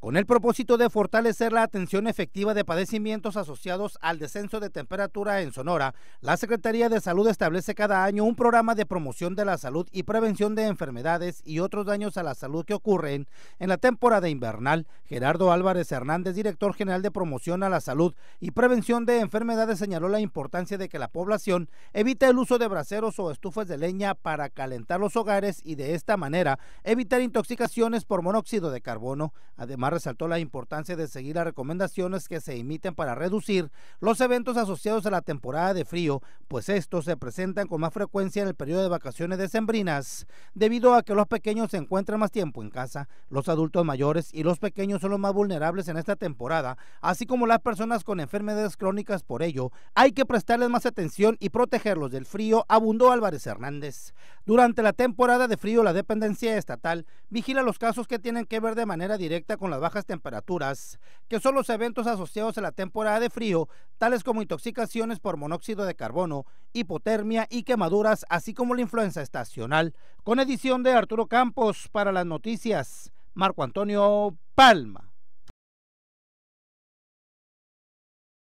con el propósito de fortalecer la atención efectiva de padecimientos asociados al descenso de temperatura en Sonora, la Secretaría de Salud establece cada año un programa de promoción de la salud y prevención de enfermedades y otros daños a la salud que ocurren en la temporada invernal. Gerardo Álvarez Hernández, director general de promoción a la salud y prevención de enfermedades, señaló la importancia de que la población evite el uso de braseros o estufas de leña para calentar los hogares y de esta manera evitar intoxicaciones por monóxido de carbono. Además, resaltó la importancia de seguir las recomendaciones que se emiten para reducir los eventos asociados a la temporada de frío, pues estos se presentan con más frecuencia en el periodo de vacaciones decembrinas, debido a que los pequeños se encuentran más tiempo en casa, los adultos mayores y los pequeños son los más vulnerables en esta temporada, así como las personas con enfermedades crónicas. Por ello, hay que prestarles más atención y protegerlos del frío, abundó Álvarez Hernández. Durante la temporada de frío, la dependencia estatal vigila los casos que tienen que ver de manera directa con la bajas temperaturas, que son los eventos asociados a la temporada de frío, tales como intoxicaciones por monóxido de carbono, hipotermia y quemaduras, así como la influenza estacional. Con edición de Arturo Campos para las noticias, Marco Antonio Palma.